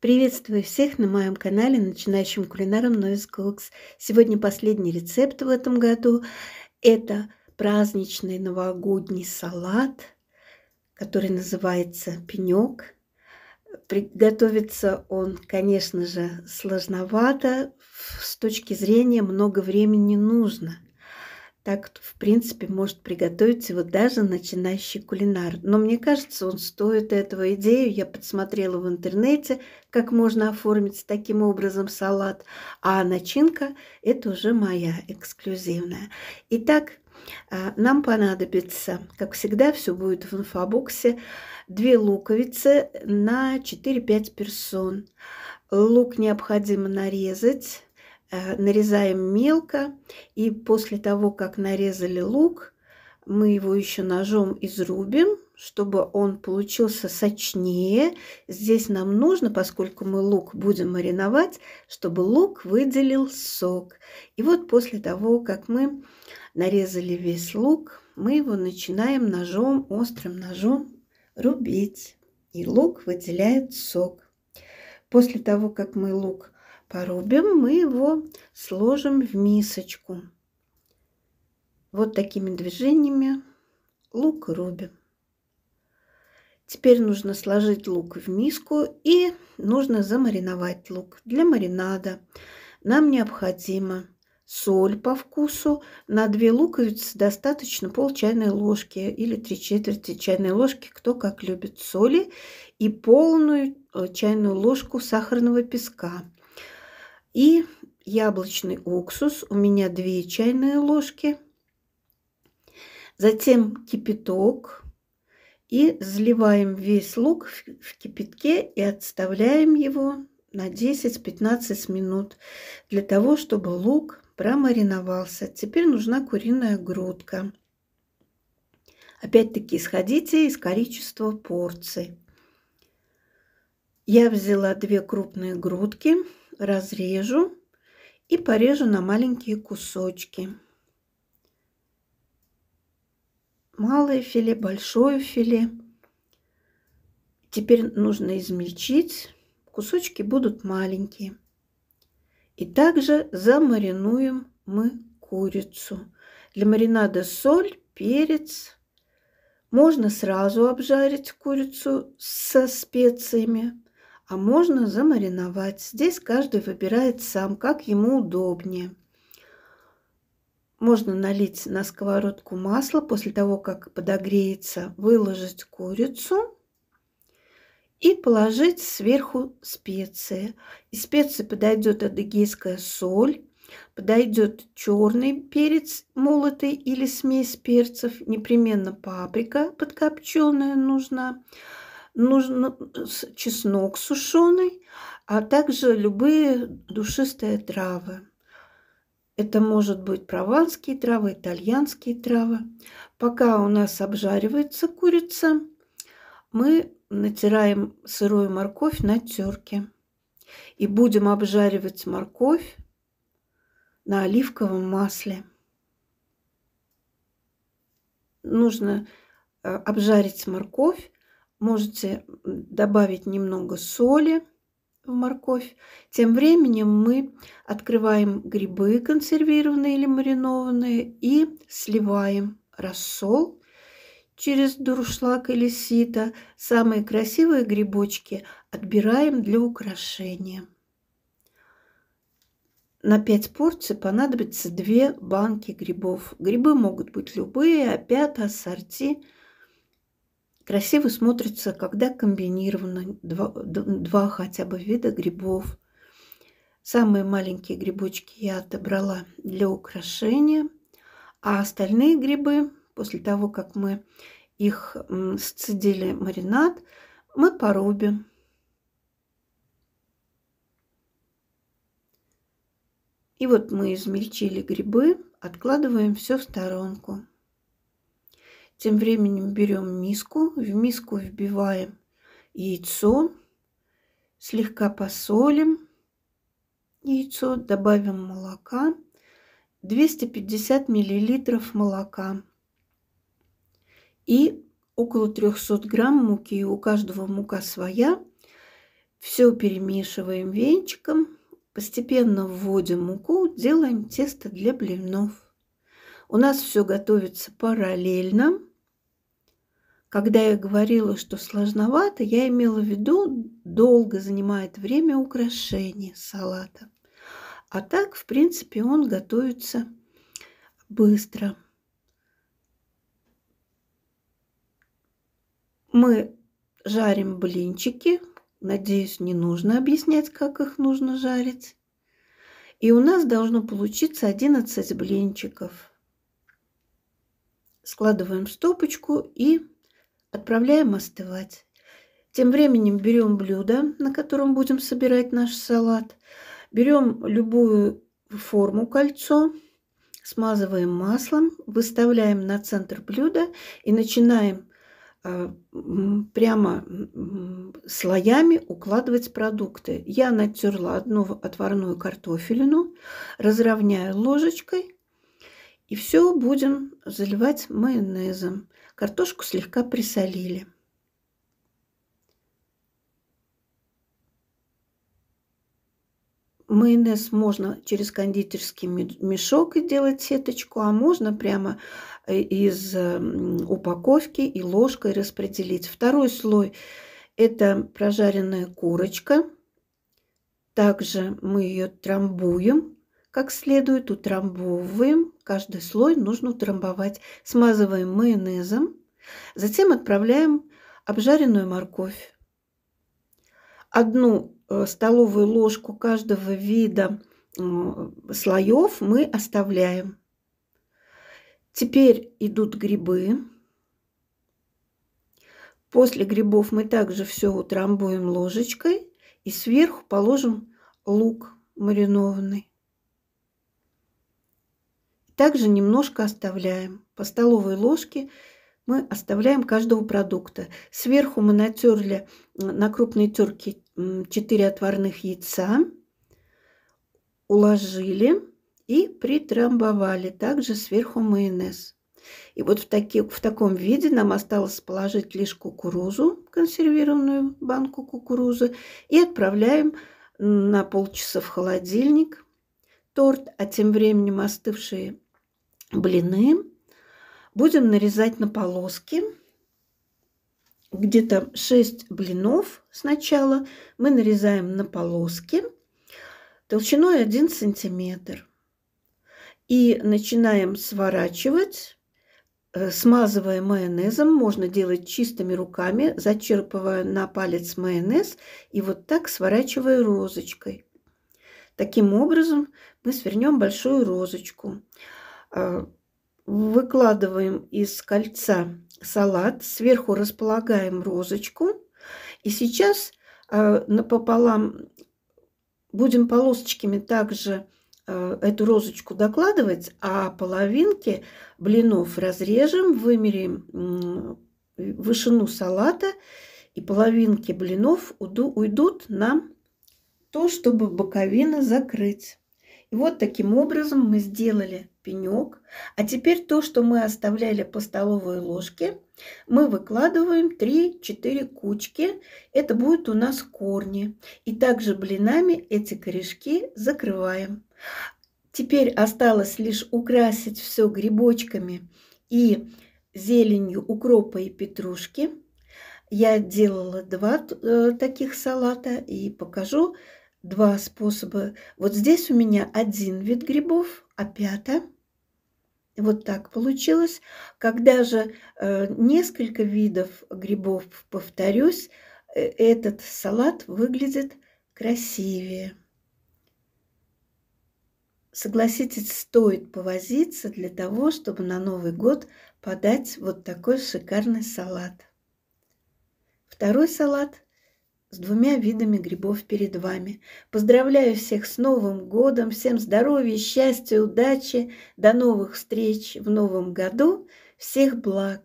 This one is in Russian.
Приветствую всех на моем канале начинающим кулинаром Noise Cooks. Сегодня последний рецепт в этом году. Это праздничный новогодний салат, который называется пенек. Приготовится он, конечно же, сложновато. С точки зрения много времени нужно. Так, в принципе, может приготовить его даже начинающий кулинар. Но мне кажется, он стоит этого. Идею я подсмотрела в интернете, как можно оформить таким образом салат. А начинка – это уже моя эксклюзивная. Итак, а, нам понадобится, как всегда, все будет в инфобоксе, две луковицы на 4-5 персон. Лук необходимо нарезать Э, нарезаем мелко. И после того, как нарезали лук, мы его еще ножом изрубим, чтобы он получился сочнее. Здесь нам нужно, поскольку мы лук будем мариновать, чтобы лук выделил сок. И вот после того, как мы нарезали весь лук, мы его начинаем ножом, острым ножом рубить. И лук выделяет сок. После того, как мы лук порубим, мы его сложим в мисочку. Вот такими движениями лук рубим. Теперь нужно сложить лук в миску и нужно замариновать лук. Для маринада нам необходимо соль по вкусу. На две луковицы достаточно пол чайной ложки или три четверти чайной ложки, кто как любит соли, и полную э, чайную ложку сахарного песка. И яблочный уксус. У меня 2 чайные ложки. Затем кипяток. И заливаем весь лук в кипятке и отставляем его на 10-15 минут для того, чтобы лук промариновался. Теперь нужна куриная грудка. Опять-таки исходите из количества порций. Я взяла две крупные грудки – разрежу и порежу на маленькие кусочки. Малое филе, большое филе. Теперь нужно измельчить. Кусочки будут маленькие. И также замаринуем мы курицу. Для маринада соль, перец. Можно сразу обжарить курицу со специями а можно замариновать. Здесь каждый выбирает сам, как ему удобнее. Можно налить на сковородку масло после того, как подогреется, выложить курицу и положить сверху специи. Из специи подойдет адыгейская соль, подойдет черный перец молотый или смесь перцев, непременно паприка подкопченная нужна, нужно э, чеснок сушеный, а также любые душистые травы. Это может быть прованские травы, итальянские травы. Пока у нас обжаривается курица, мы натираем сырую морковь на терке. И будем обжаривать морковь на оливковом масле. Нужно э, обжарить морковь Можете добавить немного соли в морковь. Тем временем мы открываем грибы консервированные или маринованные и сливаем рассол через дуршлаг или сито. Самые красивые грибочки отбираем для украшения. На 5 порций понадобится 2 банки грибов. Грибы могут быть любые, опята, а ассорти – Красиво смотрится, когда комбинировано два, два хотя бы вида грибов. Самые маленькие грибочки я отобрала для украшения, а остальные грибы, после того, как мы их сцедили маринад, мы порубим. И вот мы измельчили грибы, откладываем все в сторонку. Тем временем берем миску, в миску вбиваем яйцо, слегка посолим яйцо, добавим молока, 250 миллилитров молока и около 300 грамм муки. У каждого мука своя. Все перемешиваем венчиком, постепенно вводим муку, делаем тесто для блинов. У нас все готовится параллельно. Когда я говорила, что сложновато, я имела в виду, долго занимает время украшение салата. А так, в принципе, он готовится быстро. Мы жарим блинчики. Надеюсь, не нужно объяснять, как их нужно жарить. И у нас должно получиться 11 блинчиков. Складываем в стопочку и Отправляем остывать. Тем временем берем блюдо, на котором будем собирать наш салат. Берем любую форму кольцо, смазываем маслом, выставляем на центр блюда и начинаем э, прямо слоями укладывать продукты. Я натерла одну отварную картофелину, разровняю ложечкой и все будем заливать майонезом. Картошку слегка присолили. Майонез можно через кондитерский мешок делать сеточку, а можно прямо э, из эм, упаковки и ложкой распределить. Второй слой – это прожаренная курочка. Также мы ее трамбуем как следует, утрамбовываем. Каждый слой нужно утрамбовать. Смазываем майонезом. Затем отправляем обжаренную морковь. Одну э, столовую ложку каждого вида э, слоев мы оставляем. Теперь идут грибы. После грибов мы также все утрамбуем ложечкой и сверху положим лук маринованный. Также немножко оставляем. По столовой ложке мы оставляем каждого продукта. Сверху мы натерли на крупной терке 4 отварных яйца, уложили и притрамбовали. Также сверху майонез. И вот в, таки, в таком виде нам осталось положить лишь кукурузу, консервированную банку кукурузы, и отправляем на полчаса в холодильник. Торт, а тем временем остывшие блины. Будем нарезать на полоски. Где-то 6 блинов сначала мы нарезаем на полоски толщиной 1 сантиметр. И начинаем сворачивать, э, смазывая майонезом. Можно делать чистыми руками, зачерпывая на палец майонез и вот так сворачивая розочкой. Таким образом мы свернем большую розочку. Э, выкладываем из кольца салат, сверху располагаем розочку. И сейчас э, пополам будем полосочками также э, эту розочку докладывать, а половинки блинов разрежем, вымерим вышину салата, и половинки блинов уйдут на то, чтобы боковина закрыть. И вот таким образом мы сделали пенек. А теперь то, что мы оставляли по столовой ложке, мы выкладываем 3-4 кучки. Это будут у нас корни. И также блинами эти корешки закрываем. Теперь осталось лишь украсить все грибочками и зеленью укропа и петрушки. Я делала два э, таких салата и покажу, два способа. Вот здесь у меня один вид грибов, а пята. Вот так получилось. Когда же э, несколько видов грибов, повторюсь, э, этот салат выглядит красивее. Согласитесь, стоит повозиться для того, чтобы на Новый год подать вот такой шикарный салат. Второй салат – с двумя видами грибов перед вами. Поздравляю всех с Новым годом, всем здоровья, счастья, удачи, до новых встреч в Новом году, всех благ!